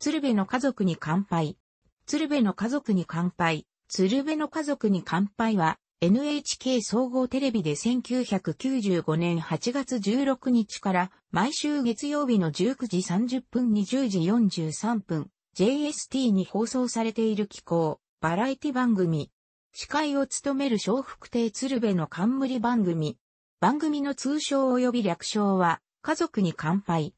鶴瓶の家族に乾杯。鶴瓶の家族に乾杯。鶴瓶の家族に乾杯は NHK 総合テレビで1995年8月16日から毎週月曜日の19時30分2 0時43分 JST に放送されている機構バラエティ番組司会を務める小福亭鶴瓶の冠番組番組の通称及び略称は家族に乾杯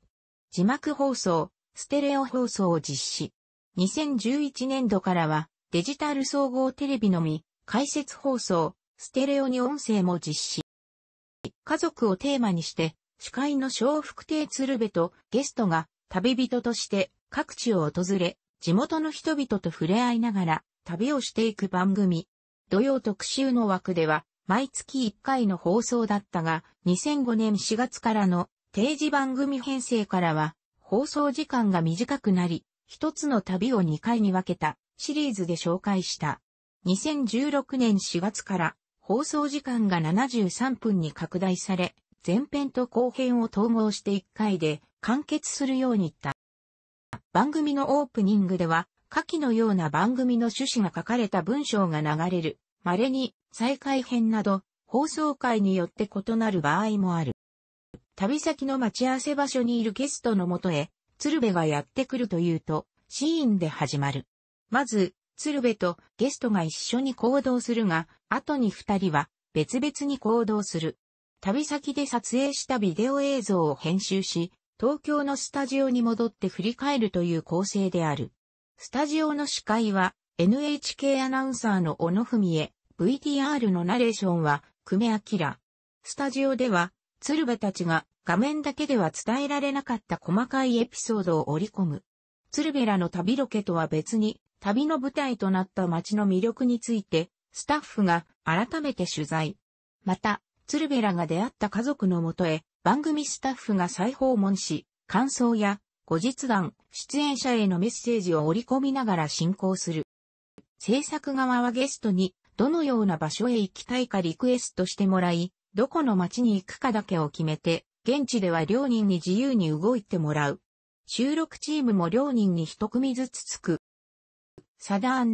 字幕放送ステレオ放送を実施。2011年度からは、デジタル総合テレビのみ、解説放送、ステレオに音声も実施。家族をテーマにして、司会の小福亭鶴瓶とゲストが旅人として各地を訪れ、地元の人々と触れ合いながら旅をしていく番組。土曜特集の枠では、毎月1回の放送だったが、2005年4月からの定時番組編成からは、放送時間が短くなり、一つの旅を2回に分けたシリーズで紹介した。2016年4月から放送時間が73分に拡大され、前編と後編を統合して1回で完結するように言った。番組のオープニングでは、下記のような番組の趣旨が書かれた文章が流れる。稀に、再開編など、放送回によって異なる場合もある。旅先の待ち合わせ場所にいるゲストのもとへ、鶴瓶がやってくるというと、シーンで始まる。まず、鶴瓶とゲストが一緒に行動するが、後に二人は別々に行動する。旅先で撮影したビデオ映像を編集し、東京のスタジオに戻って振り返るという構成である。スタジオの司会は NHK アナウンサーの小野文恵、VTR のナレーションは久米明。スタジオでは鶴瓶たちが画面だけでは伝えられなかった細かいエピソードを織り込む。鶴瓶らの旅ロケとは別に、旅の舞台となった街の魅力について、スタッフが改めて取材。また、鶴瓶らが出会った家族のもとへ、番組スタッフが再訪問し、感想や後日談、出演者へのメッセージを織り込みながら進行する。制作側はゲストにどのような場所へ行きたいかリクエストしてもらい、どこの町に行くかだけを決めて、現地では両人に自由に動いてもらう。収録チームも両人に一組ずつつく。サダ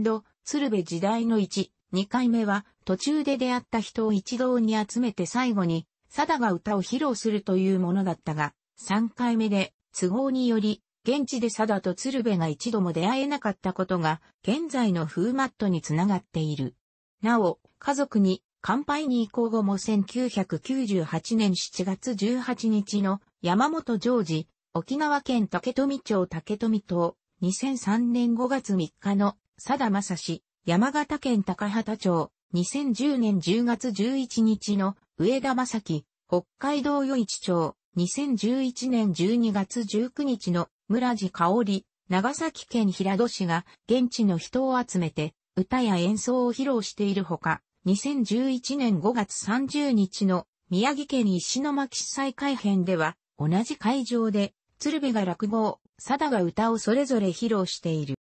鶴瓶時代の1、2回目は途中で出会った人を一堂に集めて最後に、サダが歌を披露するというものだったが、3回目で都合により、現地でサダと鶴瓶が一度も出会えなかったことが、現在のフーマットにつながっている。なお、家族にカンパイニー後も1998年7月18日の山本常時、沖縄県竹富町竹富島、2003年5月3日の佐田正史、山形県高畑町、2010年10月11日の上田正樹、北海道余市町、2011年12月19日の村地香織、長崎県平戸市が現地の人を集めて歌や演奏を披露しているほか、2011年5月30日の宮城県石巻市再開編では、同じ会場で、鶴瓶が落語を、佐田が歌をそれぞれ披露している。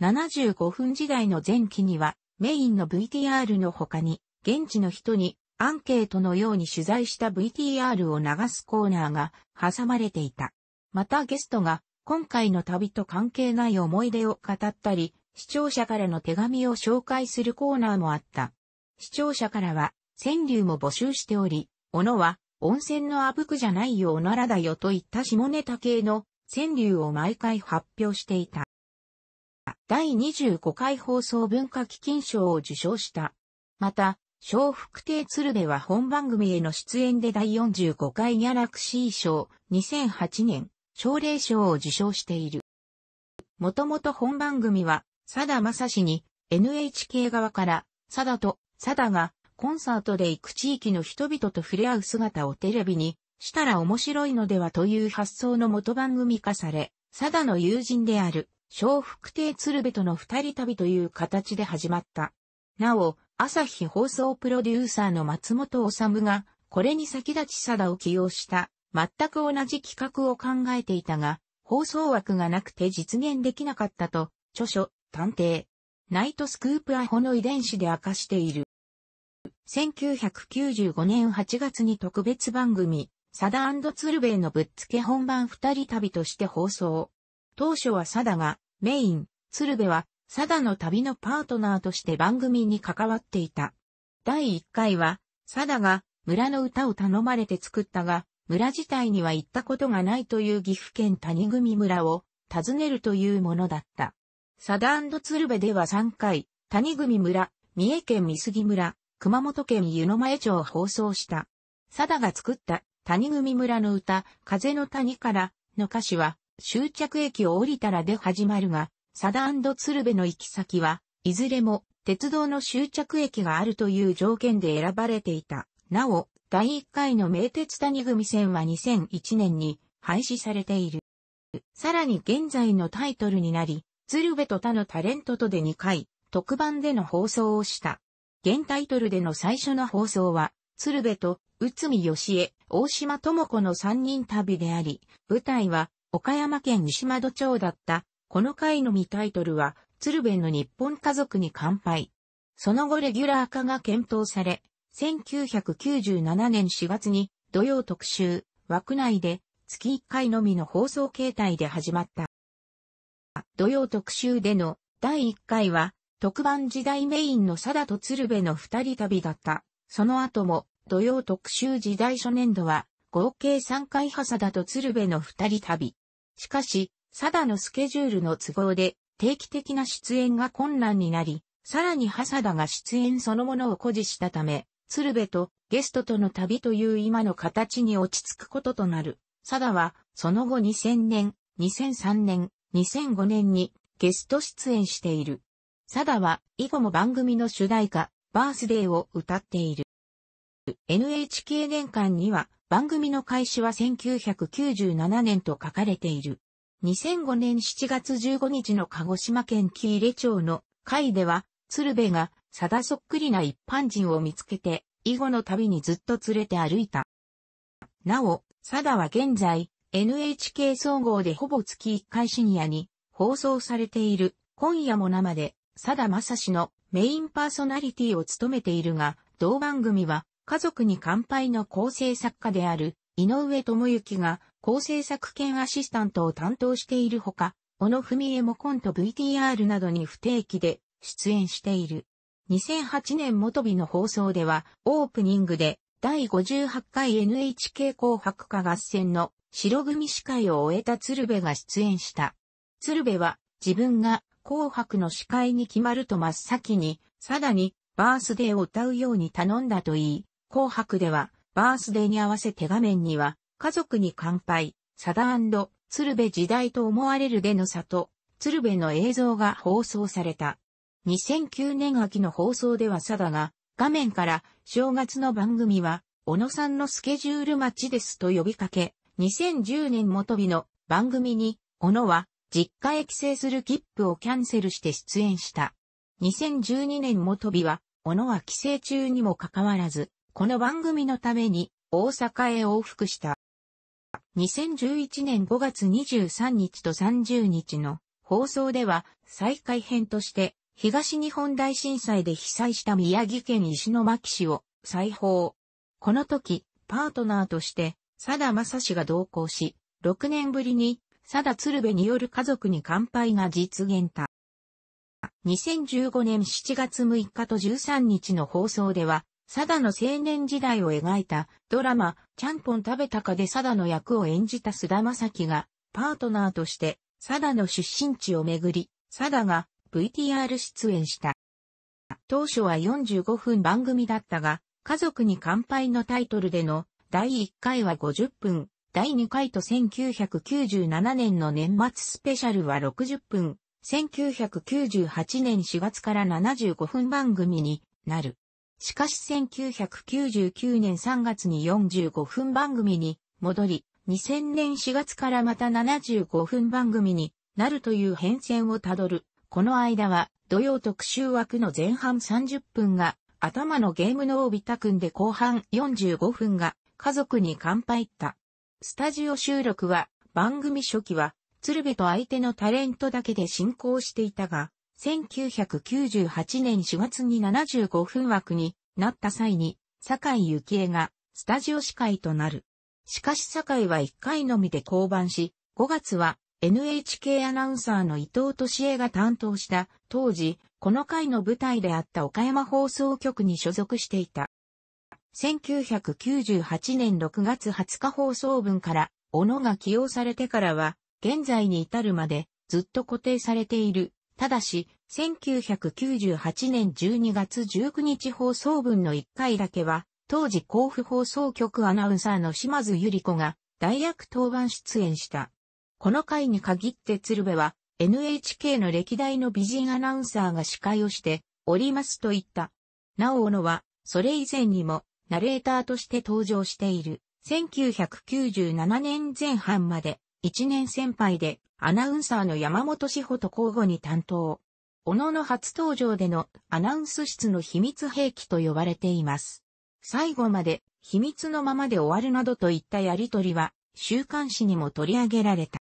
75分時代の前期には、メインの VTR の他に、現地の人にアンケートのように取材した VTR を流すコーナーが挟まれていた。またゲストが今回の旅と関係ない思い出を語ったり、視聴者からの手紙を紹介するコーナーもあった。視聴者からは、川柳も募集しており、斧は、温泉のあぶくじゃないよおならだよといった下ネタ系の川柳を毎回発表していた。第25回放送文化基金賞を受賞した。また、小福亭鶴瓶は本番組への出演で第45回ギャラクシー賞2008年奨励賞を受賞している。もともと本番組は、佐田正史に NHK 側から、佐田とサダがコンサートで行く地域の人々と触れ合う姿をテレビにしたら面白いのではという発想の元番組化され、サダの友人である、小福亭鶴瓶との二人旅という形で始まった。なお、朝日放送プロデューサーの松本治が、これに先立ちサダを起用した、全く同じ企画を考えていたが、放送枠がなくて実現できなかったと、著書、探偵、ナイトスクープアホの遺伝子で明かしている。1995年8月に特別番組、サダ鶴瓶のぶっつけ本番二人旅として放送。当初はサダがメイン、鶴瓶はサダの旅のパートナーとして番組に関わっていた。第1回は、サダが村の歌を頼まれて作ったが、村自体には行ったことがないという岐阜県谷組村を訪ねるというものだった。サダ鶴瓶では3回、谷組村、三重県三杉村、熊本県湯の前町を放送した。貞が作った谷組村の歌、風の谷からの歌詞は、終着駅を降りたらで始まるが、貞鶴瓶の行き先は、いずれも鉄道の終着駅があるという条件で選ばれていた。なお、第1回の名鉄谷組線は2001年に廃止されている。さらに現在のタイトルになり、鶴瓶と他のタレントとで2回、特番での放送をした。現タイトルでの最初の放送は、鶴瓶と、内海義恵、大島智子の3人旅であり、舞台は、岡山県西窓町だった。この回のみタイトルは、鶴瓶の日本家族に乾杯。その後レギュラー化が検討され、1997年4月に土曜特集枠内で月1回のみの放送形態で始まった。土曜特集での第1回は特番時代メインの貞と鶴瓶の二人旅だった。その後も、土曜特集時代初年度は、合計3回派貞と鶴瓶の二人旅。しかし、貞のスケジュールの都合で、定期的な出演が困難になり、さらにハサダが出演そのものを誇示したため、鶴瓶とゲストとの旅という今の形に落ち着くこととなる。サダは、その後2000年、2003年、2005年にゲスト出演している。サダは以後も番組の主題歌、バースデーを歌っている。NHK 年間には番組の開始は1997年と書かれている。2005年7月15日の鹿児島県木入町の会では鶴瓶がサダそっくりな一般人を見つけて以後の旅にずっと連れて歩いた。なお、サダは現在 NHK 総合でほぼ月1回深夜に放送されている今夜も生でさだまさしのメインパーソナリティを務めているが、同番組は、家族に乾杯の構成作家である、井上智之が、構成作兼アシスタントを担当しているほか、小野文江もコント VTR などに不定期で出演している。2008年元日の放送では、オープニングで、第58回 NHK 紅白歌合戦の白組司会を終えた鶴瓶が出演した。鶴瓶は自分が紅白の司会に決まると真っ先に、さらに、バースデーを歌うように頼んだといい、紅白では、バースデーに合わせて画面には、家族に乾杯、サダ鶴瓶時代と思われるでの里、鶴瓶の映像が放送された。2009年秋の放送ではサダが、画面から正月の番組は、小野さんのスケジュール待ちですと呼びかけ、2010年元日の番組に、小野は実家へ帰省する切符をキャンセルして出演した。2012年も飛びは、小野は帰省中にもかかわらず、この番組のために大阪へ往復した。2011年5月23日と30日の放送では再開編として東日本大震災で被災した宮城県石巻市を再訪。この時、パートナーとして、佐田正史が同行し、6年ぶりに佐田鶴瓶による家族に乾杯が実現た。2015年7月6日と13日の放送では、佐田の青年時代を描いたドラマ、ちゃんぽん食べたかで佐田の役を演じた菅田正樹が、パートナーとして、佐田の出身地をめぐり、佐田が VTR 出演した。当初は45分番組だったが、家族に乾杯のタイトルでの第1回は50分、第2回と1997年の年末スペシャルは60分、1998年4月から75分番組になる。しかし1999年3月に45分番組に戻り、2000年4月からまた75分番組になるという変遷をたどる。この間は土曜特集枠の前半30分が頭のゲームの帯たくんで後半45分が家族に乾杯った。スタジオ収録は番組初期は鶴瓶と相手のタレントだけで進行していたが、1998年4月に75分枠になった際に、坂井幸恵がスタジオ司会となる。しかし坂井は1回のみで降板し、5月は NHK アナウンサーの伊藤敏恵が担当した、当時、この回の舞台であった岡山放送局に所属していた。1998年6月20日放送分から、小野が起用されてからは、現在に至るまで、ずっと固定されている。ただし、1998年12月19日放送分の1回だけは、当時甲府放送局アナウンサーの島津ゆり子が、大役当番出演した。この回に限って鶴瓶は、NHK の歴代の美人アナウンサーが司会をしておりますと言った。なお小は、それ以前にも、ナレーターとして登場している。1997年前半まで、1年先輩で、アナウンサーの山本志保と交互に担当。小野の初登場でのアナウンス室の秘密兵器と呼ばれています。最後まで秘密のままで終わるなどといったやりとりは週刊誌にも取り上げられた。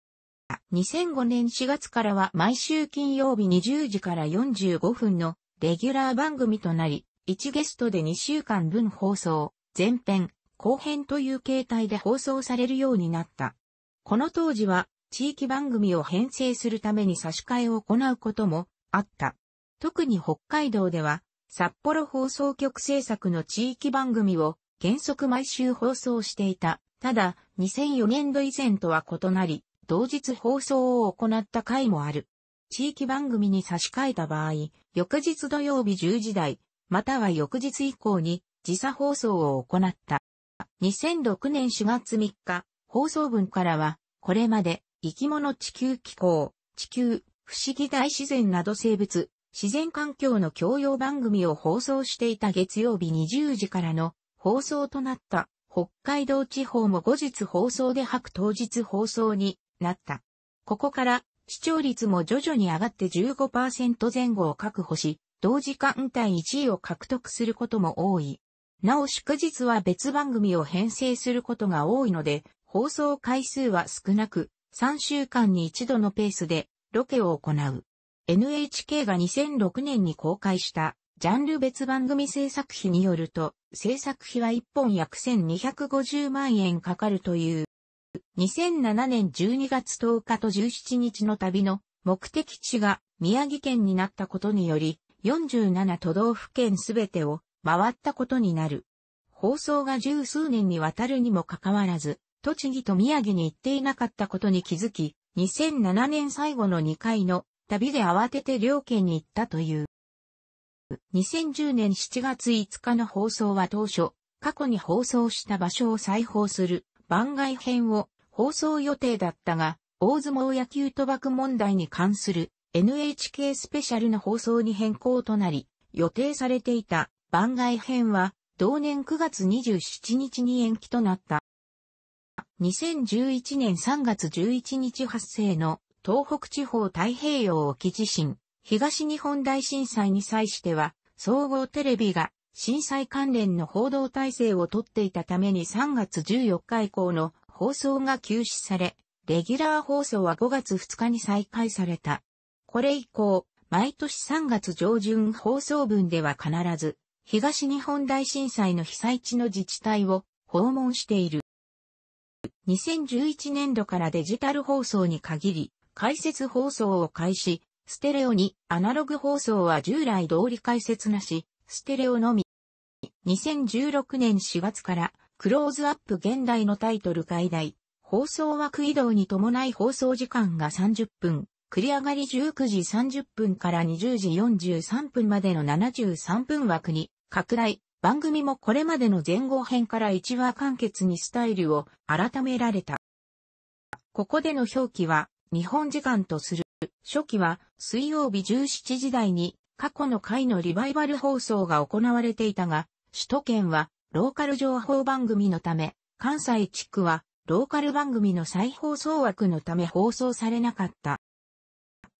2005年4月からは毎週金曜日20時から45分のレギュラー番組となり、1ゲストで2週間分放送、前編、後編という形態で放送されるようになった。この当時は地域番組を編成するために差し替えを行うこともあった。特に北海道では札幌放送局制作の地域番組を原則毎週放送していた。ただ、2004年度以前とは異なり、同日放送を行った回もある。地域番組に差し替えた場合、翌日土曜日10時台、または翌日以降に時差放送を行った。2006年4月3日、放送分からは、これまで生き物地球気候、地球、不思議大自然など生物、自然環境の教養番組を放送していた月曜日20時からの放送となった北海道地方も後日放送で白当日放送になった。ここから視聴率も徐々に上がって15%前後を確保し、同時間帯1位を獲得することも多い。なお祝日は別番組を編成することが多いので、放送回数は少なく、3週間に一度のペースでロケを行う。NHK が2006年に公開したジャンル別番組制作費によると、制作費は1本約1250万円かかるという。2007年12月10日と17日の旅の目的地が宮城県になったことにより、47都道府県すべてを回ったことになる。放送が十数年にわたるにもかかわらず、栃木と宮城に行っていなかったことに気づき、2007年最後の2回の旅で慌てて両県に行ったという。2010年7月5日の放送は当初、過去に放送した場所を再放する番外編を放送予定だったが、大相撲野球賭博問題に関する NHK スペシャルの放送に変更となり、予定されていた番外編は同年9月27日に延期となった。2011年3月11日発生の東北地方太平洋沖地震、東日本大震災に際しては、総合テレビが震災関連の報道体制をとっていたために3月14日以降の放送が休止され、レギュラー放送は5月2日に再開された。これ以降、毎年3月上旬放送分では必ず、東日本大震災の被災地の自治体を訪問している。2011年度からデジタル放送に限り、解説放送を開始、ステレオに、アナログ放送は従来通り解説なし、ステレオのみ。2016年4月から、クローズアップ現代のタイトル外来、放送枠移動に伴い放送時間が30分、繰り上がり19時30分から20時43分までの73分枠に拡大、番組もこれまでの前後編から1話完結にスタイルを改められた。ここでの表記は日本時間とする。初期は水曜日17時台に過去の回のリバイバル放送が行われていたが、首都圏はローカル情報番組のため、関西地区はローカル番組の再放送枠のため放送されなかった。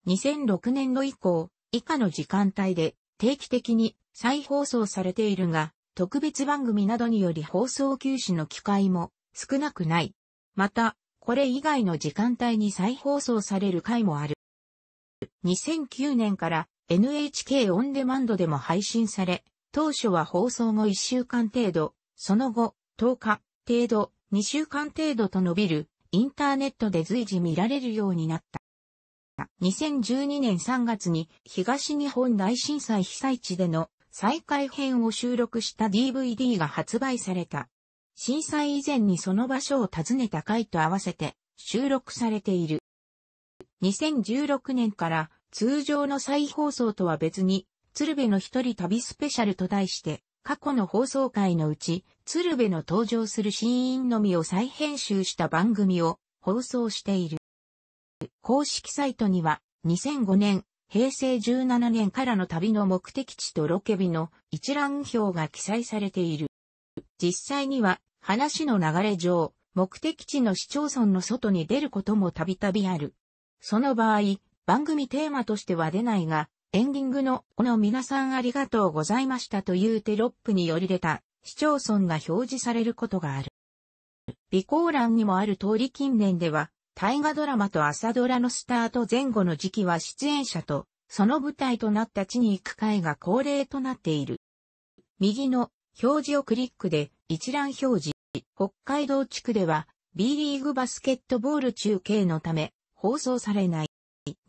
2006年度以降、以下の時間帯で定期的に再放送されているが、特別番組などにより放送休止の機会も少なくない。また、これ以外の時間帯に再放送される回もある。2009年から NHK オンデマンドでも配信され、当初は放送後1週間程度、その後10日程度、2週間程度と伸びるインターネットで随時見られるようになった。2012年3月に東日本大震災被災地での再開編を収録した DVD が発売された。震災以前にその場所を訪ねた回と合わせて収録されている。2016年から通常の再放送とは別に、鶴瓶の一人旅スペシャルと題して、過去の放送回のうち、鶴瓶の登場するシーンのみを再編集した番組を放送している。公式サイトには、2005年、平成17年からの旅の目的地とロケ日の一覧表が記載されている。実際には、話の流れ上、目的地の市町村の外に出ることもたびたびある。その場合、番組テーマとしては出ないが、エンディングの、この皆さんありがとうございましたというテロップにより出た市町村が表示されることがある。備考欄にもある通り近年では、大河ドラマと朝ドラのスタート前後の時期は出演者と、その舞台となった地に行く会が恒例となっている。右の表示をクリックで一覧表示。北海道地区では B リーグバスケットボール中継のため放送されない。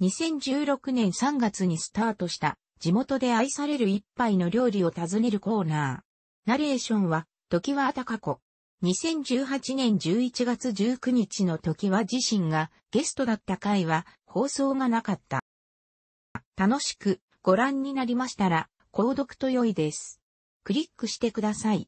2016年3月にスタートした地元で愛される一杯の料理を訪ねるコーナー。ナレーションは時はあたかこ。2018年11月19日の時は自身がゲストだった回は放送がなかった。楽しくご覧になりましたら、購読と良いです。クリックしてください。